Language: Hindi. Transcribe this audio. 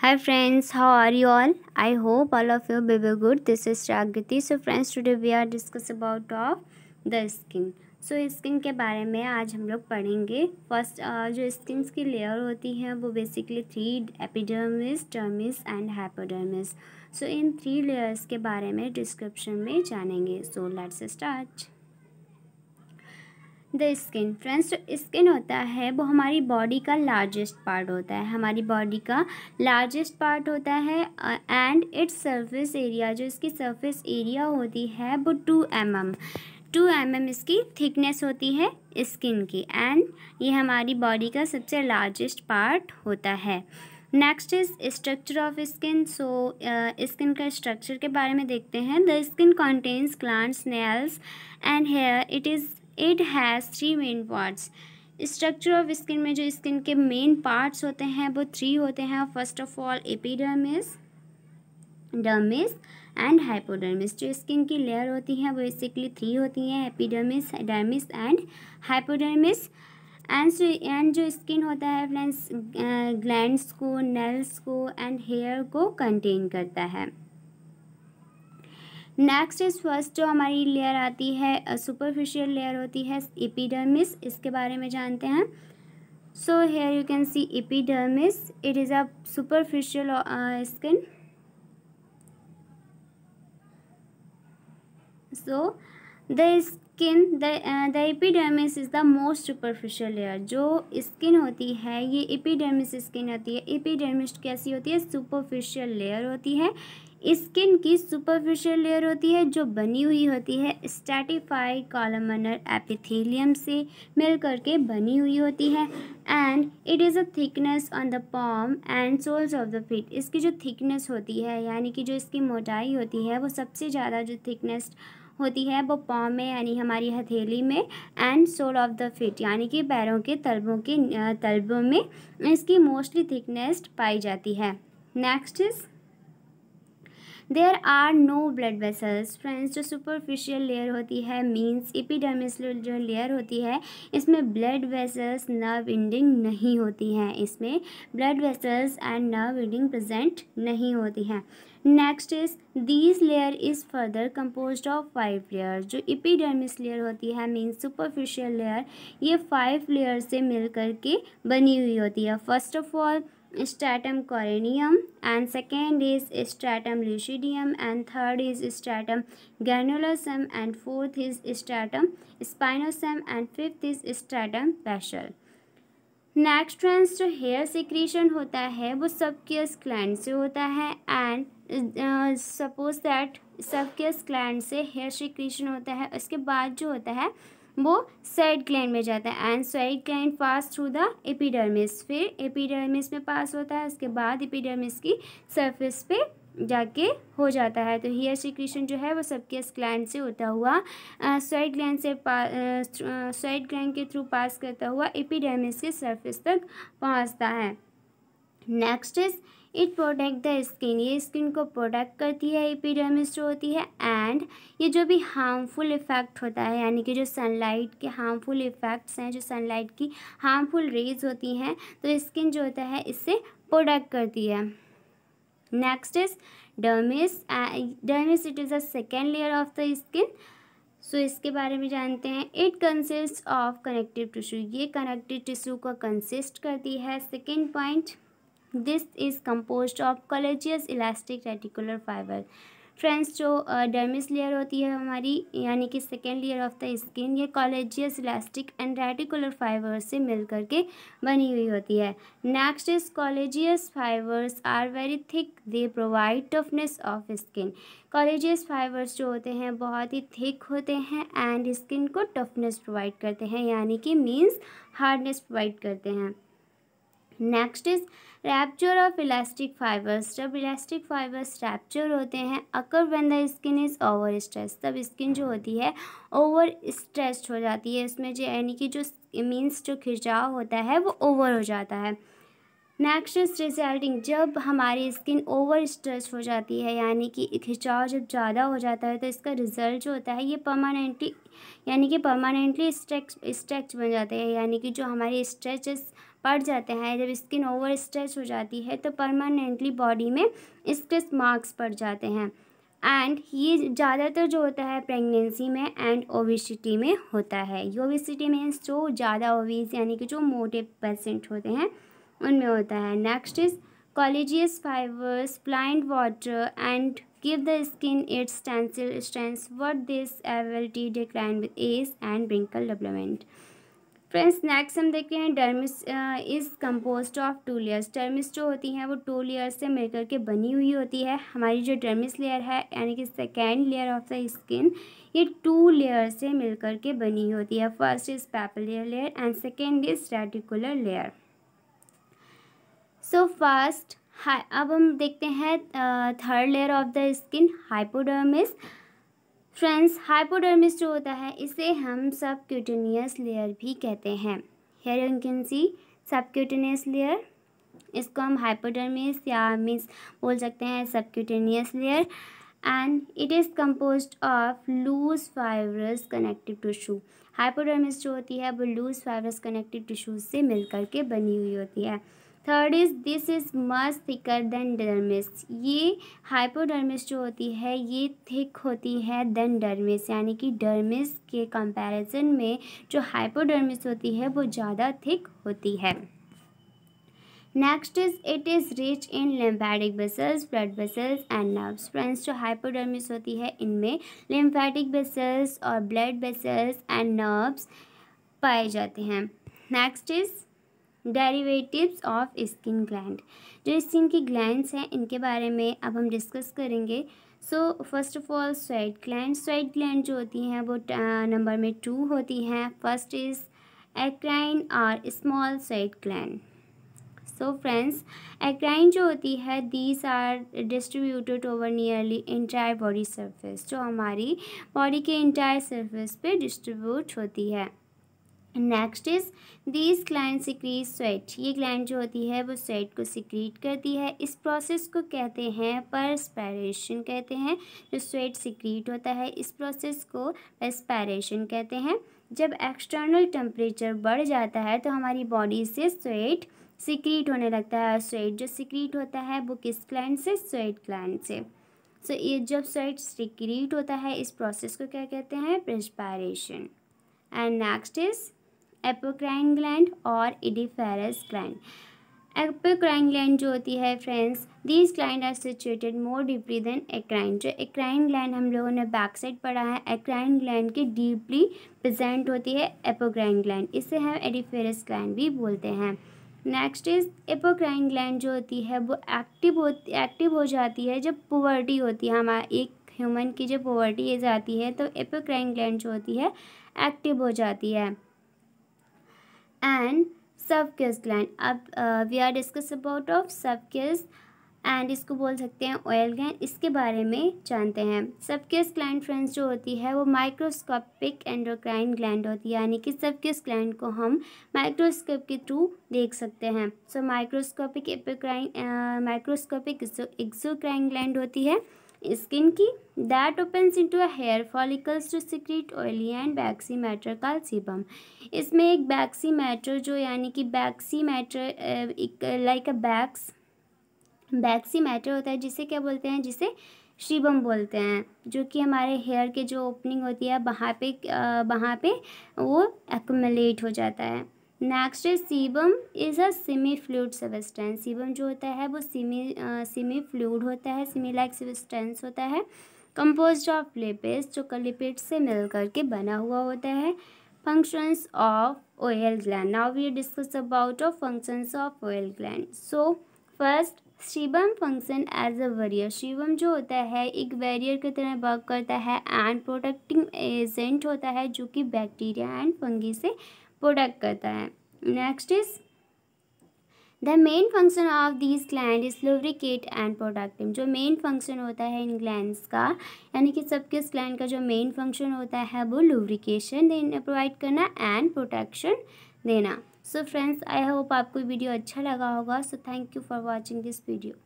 Hi friends, how are you all? I hope all of you will be good. This is shagriti So friends, today we are discuss about of the skin. So so, skin के बारे में आज हम लोग पढ़ेंगे फर्स्ट जो स्किन की layer होती है वो basically three epidermis dermis and hypodermis so in three layers के बारे में description में जानेंगे so let's start the skin friends जो स्किन होता है वो हमारी बॉडी का लार्जेस्ट पार्ट होता है हमारी बॉडी का लार्जेस्ट पार्ट होता है एंड इट्स सर्फेस एरिया जो इसकी सर्फेस एरिया होती है वो two m m two m m इसकी थिकनेस होती है स्किन की एंड ये हमारी बॉडी का सबसे लार्जेस्ट पार्ट होता है next is structure of skin so skin का स्ट्रक्चर के बारे में देखते हैं the skin contains glands nails and hair it is it has three main parts structure of skin में जो स्किन के मेन पार्ट्स होते हैं वो थ्री होते हैं first of all epidermis dermis and hypodermis जो स्किन की लेयर होती है वो बेसिकली थ्री होती हैं epidermis dermis and hypodermis and जो एंड जो स्किन होता है फ्रेंड्स ग्लैंड्स को नेल्स को एंड हेयर को कंटेन करता है नेक्स्ट इज फर्स्ट जो हमारी लेयर आती है सुपरफिशियल लेयर होती है इपीडर्मिस इसके बारे में जानते हैं so here you can see epidermis it is a superficial skin so the skin the uh, is the most superficial layer जो स्किन होती है ये epidermis स्किन होती है epidermis कैसी होती है सुपरफिशियल लेयर होती है स्किन की सुपरफिशियल लेयर होती है जो बनी हुई होती है स्टैटिफाइड कॉलमनर एपिथेलियम से मिल करके बनी हुई होती है and it is a thickness on the palm and soles of the feet इसकी जो थिकनेस होती है यानी कि जो इसकी मोटाई होती है वो सबसे ज़्यादा जो थिकनेस होती है वो पॉम में यानी हमारी हथेली में and sole of the feet यानी कि पैरों के तलबों के तलबों में इसकी मोस्टली थिकनेस पाई जाती है next is there are no blood vessels friends जो सुपरफिशियल लेयर होती है मीन्स इपीडर्मिस जो लेयर होती है इसमें ब्लड वेसल्स नर्व इंडिंग नहीं होती हैं इसमें blood vessels and nerve ending present नहीं होती हैं next is these layer is further compose of five layer जो इपीडर्मिस लेयर होती है मीन सुपरफिशियल लेयर ये फाइव लेयर से मिल करके बनी हुई होती है first of all stratum corneum and second is stratum lucidum and third is stratum granulosum and fourth is stratum spinosum and fifth is stratum basale next ट्रेंस जो हेयर सिक्रीशन होता है वो सबकियस क्लैंड से होता है and suppose that sebaceous gland से हेयर सिक्रीशन होता है उसके बाद जो होता है वो साइड ग्लैंड में जाता है and side gland pass through the epidermis फिर एपिडर्मिस में पास होता है उसके बाद एपिडर्मिस की सरफेस पे जाके हो जाता है तो हेयर सिक्रीशन जो है वो सबके ग्लैंड से होता हुआ स्वेट ग्लैंड से स्वेट ग्लैंड के थ्रू पास करता हुआ एपिडर्मिस के सरफेस तक पहुंचता है next is it protect the skin ये स्किन को प्रोटेक्ट करती है एपिडर्मिस जो होती है एंड ये जो भी हार्मफुल इफ़ेक्ट होता है यानी कि जो सनलाइट के हार्मफुल इफ़ेक्ट्स हैं जो सनलाइट की हार्मफुल रेज होती हैं तो स्किन जो होता है इससे प्रोटेक्ट करती है next is dermis dermis it is the second layer of the skin so इसके बारे में जानते हैं it consist of connective tissue ये कनेक्टिव टिश्यू को कंसिस्ट करती है second point this is compose of collagenous elastic reticular fibre friends जो डर्मिस लेयर होती है हमारी यानी कि second layer of the skin ये collagenous elastic and reticular fibre से मिल करके बनी हुई होती है next is collagenous fibres are very thick they provide toughness of skin collagenous fibres जो होते हैं बहुत ही थिक होते हैं एंड स्किन को टफनेस प्रोवाइड करते हैं यानी कि मीन्स हार्डनेस प्रोवाइड करते हैं next is rupture of elastic fibres जब इलास्टिक फाइबर्स रैप्चर होते हैं occur when the skin is over stress तब स्किन जो होती है ओवर स्ट्रेस्ड हो जाती है इसमें जो यानी कि जो मीन्स जो खिंचाव होता है वो ओवर हो जाता है नेक्स्ट रिजल्टिंग जब हमारी स्किन ओवर स्ट्रेस हो जाती है यानी कि खिंचाव जब ज़्यादा हो जाता है तो इसका रिज़ल्ट जो होता है ये परमानेंटली यानी कि परमानेंटली स्ट्रेच स्ट्रेच बन जाते हैं यानी कि जो हमारी स्ट्रेचेस पड़ जाते हैं जब स्किन ओवर स्ट्रेच हो जाती है तो परमानेंटली बॉडी में स्ट्रेस मार्क्स पड़ जाते हैं एंड ये ज़्यादातर जो होता है प्रेगनेंसी में एंड ओबिसिटी में होता है ओबिसिटी मीन्स जो ज़्यादा ओवीज यानी कि जो मोटे पेशेंट होते हैं उनमें होता है next is collagenous fibres pliant water and give the skin its tensile strength what this ability decline with age and wrinkle development friends next हम देखते हैं dermis is composed of two layers dermis जो होती हैं वो टू लेयर्स से मिलकर के बनी हुई होती है हमारी जो डर्मिस लेयर है यानी कि second layer of the skin ये टू लेयर से मिलकर के बनी होती है first is papillary layer and second is reticular layer so first अब हम देखते हैं third layer of the skin hypodermis friends hypodermis जो होता है इसे हम सबक्यूटेनियस लेयर भी कहते हैं here you can see subcutaneous layer इसको हम हाइपोडर्मिस या मीन्स बोल सकते हैं subcutaneous layer and it is compose of loose fibrous connective tissue hypodermis जो होती है वो लूज फाइबरस कनेक्टिव टिशूज से मिलकर के बनी हुई होती है third is this is much thicker than dermis ये हाइपोडर्मिस जो होती है ये थिक होती है देन डर्मिस यानी कि डर्मिस के कंपैरिजन में जो हाइपोडर्मिस होती है वो ज़्यादा थिक होती है next is it is rich in lymphatic vessels blood vessels and nerves friends जो हाइपोडर्मिस होती है इनमें लिम्फेटिक बेसल्स और ब्लड बेसल्स एंड नर्व्स पाए जाते हैं next is derivatives of skin gland जो स्किन की ग्लैंड्स हैं इनके बारे में अब हम डिस्कस करेंगे so first of all sweat gland sweat gland जो होती हैं वो नंबर में टू होती हैं फर्स्ट इज़ एक्राइन और small sweat gland so friends eccrine जो होती है these are distributed over nearly entire body surface जो हमारी बॉडी के इंटायर सरफेस पे डिस्ट्रीब्यूट होती है next is this gland secrete sweat ये ग्लैंड जो होती है वो स्वेट को सिक्रीट करती है इस प्रोसेस को कहते हैं परस्पायरेशन कहते हैं जो स्वेट सिक्रीट होता है इस प्रोसेस को परस्पायरेशन कहते हैं जब एक्सटर्नल टेम्परेचर बढ़ जाता है तो हमारी बॉडी से स्वेट सिक्रीट होने लगता है और स्वेट जो सिक्रीट होता है वो किस ग्लैंड से स्वेट ग्लैंड से सो so, ये जब स्वेट सिक्रीट होता है इस प्रोसेस को क्या कहते हैं perspiration and next is apocrine gland और इडिफेरस ग्लैंड एपोक्राइन ग्लैंड जो होती है friends this gland are situated more deeply than eccrine जो एक्राइन ग्लैंड हम लोगों ने बैक साइड पढ़ा है एक्राइन ग्लैंड की डीपली प्रेजेंट होती है एपोक्राइन ग्लैंड इसे हम एडिफेरस ग्लैंड भी बोलते हैं नेक्स्ट इज एपोक्राइन ग्लैंड जो होती है वो एक्टिव होती एक्टिव हो जाती है जब पोवर्टी होती है हमारा एक ह्यूमन की जब पोवर्टी ये जाती है तो एपोक्राइन ग्लैंड जो होती है एक्टिव हो जाती है एंड सबकेस ग्लैंड अब we are discuss about of sebaceous and इसको बोल सकते हैं ऑयल ग्लैंड इसके बारे में जानते हैं सबकेस ग्लैंड फ्रेंड्स जो होती है वो माइक्रोस्कोपिक एंडोक्राइन ग्लैंड होती है यानी कि सबकेस ग्लैंड को हम माइक्रोस्कोप के थ्रू देख सकते हैं so microscopic apocrine microscopic exocrine gland होती है स्किन की that opens into a hair follicles to secrete oily and waxy matter called sebum इसमें एक बैक्सी मैटर जो यानी कि बैक्सी मैटर एक like a wax waxy matter होता है जिसे क्या बोलते हैं जिसे शिबम बोलते हैं जो कि हमारे हेयर के जो ओपनिंग होती है वहाँ पे वहाँ पे वो एकोमलेट हो जाता है next sebum is a semi fluid substance sebum जो होता है वो सीमी सीमी फ्लूड होता है सिमी लाइक सबस्टेंस होता है कंपोज ऑफ लिपिड्स जो कलिपिड से मिल करके बना हुआ होता है functions of oil gland now we discuss about of functions of oil gland so first sebum function as a barrier sebum जो होता है एक वेरियर की तरह वर्क करता है एंड प्रोटेक्टिंग एजेंट होता है जो कि बैक्टीरिया एंड फंगी से प्रोडक्ट करता है next is the main function of this gland is lubricate and protective जो मेन फंक्शन होता है इन ग्लैंड्स का यानी कि सबके इस ग्लैंड का जो मेन फंक्शन होता है वो लुब्रिकेशन देना प्रोवाइड करना एंड प्रोटेक्शन देना सो फ्रेंड्स आई होप आपको वीडियो अच्छा लगा होगा so thank you for watching this video